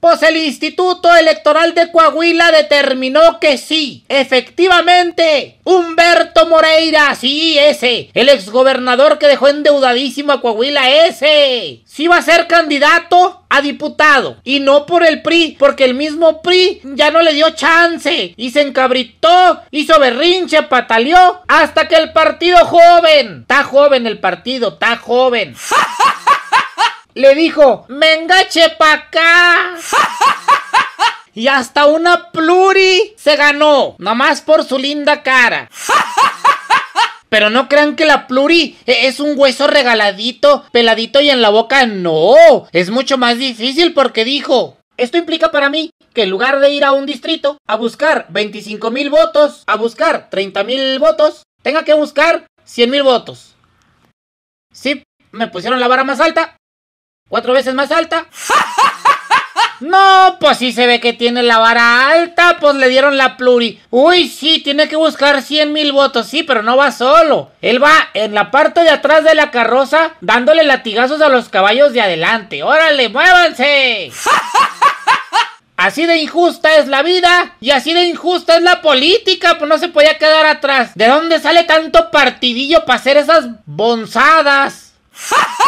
Pues el Instituto Electoral de Coahuila determinó que sí, efectivamente, Humberto Moreira, sí, ese, el exgobernador que dejó endeudadísimo a Coahuila, ese, sí va a ser candidato a diputado. Y no por el PRI, porque el mismo PRI ya no le dio chance y se encabritó, hizo berrinche, pataleó, hasta que el partido joven, está joven el partido, está joven. le dijo, ¡Mengache pa' acá! y hasta una pluri se ganó, nomás por su linda cara. Pero no crean que la pluri e-, es un hueso regaladito, peladito y en la boca. No, es mucho más difícil porque dijo, esto implica para mí que en lugar de ir a un distrito a buscar 25 mil votos, a buscar 30 mil votos, tenga que buscar 100 mil votos. Sí, me pusieron la vara más alta, cuatro veces más alta. No, pues sí se ve que tiene la vara alta, pues le dieron la pluri. Uy, sí, tiene que buscar 100 mil votos, sí, pero no va solo. Él va en la parte de atrás de la carroza dándole latigazos a los caballos de adelante. ¡Órale, muévanse! Así de injusta es la vida y así de injusta es la política, pues no se podía quedar atrás. ¿De dónde sale tanto partidillo para hacer esas bonzadas?